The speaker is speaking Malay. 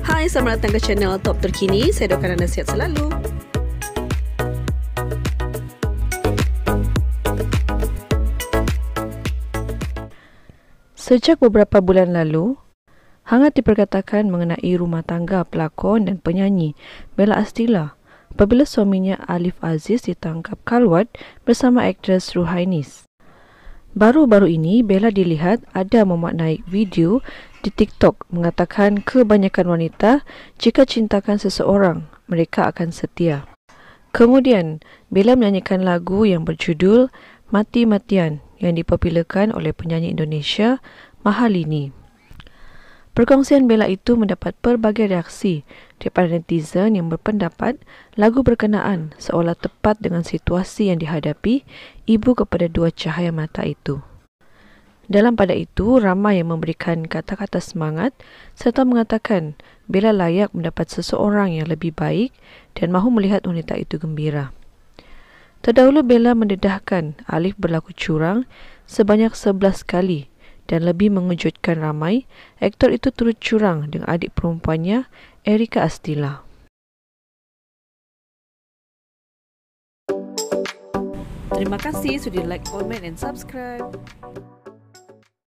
Hai, selamat datang ke channel Top Terkini. Saya doakan anda sihat selalu. Sejak beberapa bulan lalu, hangat diperkatakan mengenai rumah tangga pelakon dan penyanyi Bella Astila apabila suaminya Alif Aziz ditangkap kalwat bersama aktris Ruhainis. Baru-baru ini, Bella dilihat ada memuat naik video di TikTok mengatakan kebanyakan wanita jika cintakan seseorang, mereka akan setia. Kemudian, Bella menyanyikan lagu yang berjudul Mati Matian yang dipopularkan oleh penyanyi Indonesia Mahalini. Perkongsian Bella itu mendapat pelbagai reaksi daripada netizen yang berpendapat lagu berkenaan seolah tepat dengan situasi yang dihadapi ibu kepada dua cahaya mata itu. Dalam pada itu, ramai yang memberikan kata-kata semangat serta mengatakan Bella layak mendapat seseorang yang lebih baik dan mahu melihat wanita itu gembira. Terdahulu Bella mendedahkan Alif berlaku curang sebanyak 11 kali dan lebih mengejutkan ramai, aktor itu turut curang dengan adik perempuannya, Erika Astila. Terima kasih sudah like, comment and subscribe.